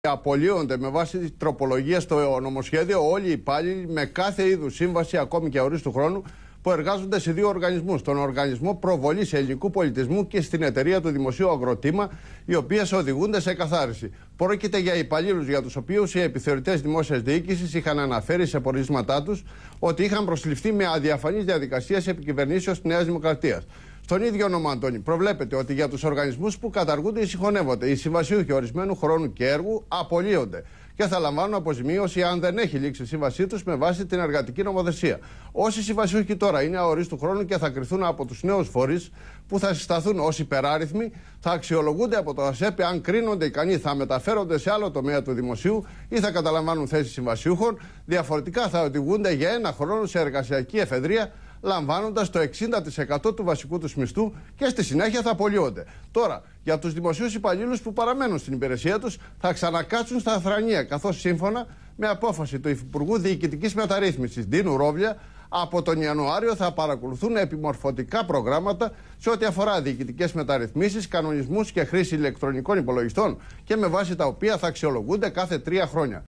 Απολύονται με βάση τη τροπολογία στο νομοσχέδιο όλοι οι υπάλληλοι με κάθε είδους σύμβαση, ακόμη και ορίστου χρόνου, που εργάζονται σε δύο οργανισμούς. Τον Οργανισμό Προβολής Ελληνικού Πολιτισμού και στην Εταιρεία του Δημοσίου Αγροτήμα, οι οποίες οδηγούνται σε καθάριση. Πρόκειται για υπαλλήλους για τους οποίους οι επιθεωρητές δημόσιας διοίκησης είχαν αναφέρει σε πορίσματά τους ότι είχαν προσληφθεί με αδιαφανείς διαδικασίες επικυβερνήσεως της Νέας Δημοκρατίας. Τον ίδιο όνομα, Αντώνη, προβλέπετε ότι για τους οργανισμούς που καταργούνται ή συγχωνεύονται, οι συμβασιούχοι ορισμένου χρόνου και έργου απολύονται και θα λαμβάνουν αποζημίωση αν δεν έχει λήξει η σύμβασή τους με βάση την εργατική νομοθεσία. Όσοι συμβασιούχοι τώρα είναι αορίστου χρόνου και θα κρυθούν από τους νέους φορείς που θα συσταθούν ως υπεράριθμοι, θα αξιολογούνται από το ΑΣΕΠ αν κρίνονται ικανοί, θα μεταφέρονται σε άλλο τομέα του δημοσίου ή θα καταλαμβάνουν θέση συμβασιούχων. Διαφορετικά θα οδηγούνται για ένα χρόνο σε εργασιακή εφεδρεία λαμβάνοντας το 60% του βασικού του μισθού και στη συνέχεια θα απολύονται. Τώρα, για τους δημοσίους υπαλλήλους που παραμένουν στην υπηρεσία τους, θα ξανακάτσουν στα αθρανία, καθώς σύμφωνα με απόφαση του Υφυπουργού Διοικητικής Μεταρρύθμισης Ντίνου Ρόβλια, από τον Ιανουάριο θα παρακολουθούν επιμορφωτικά προγράμματα σε ό,τι αφορά διοικητικές μεταρρυθμίσεις, κανονισμούς και χρήση ηλεκτρονικών υπολογιστών και με βάση τα οποία θα αξιολογούνται κάθε τρία χρόνια.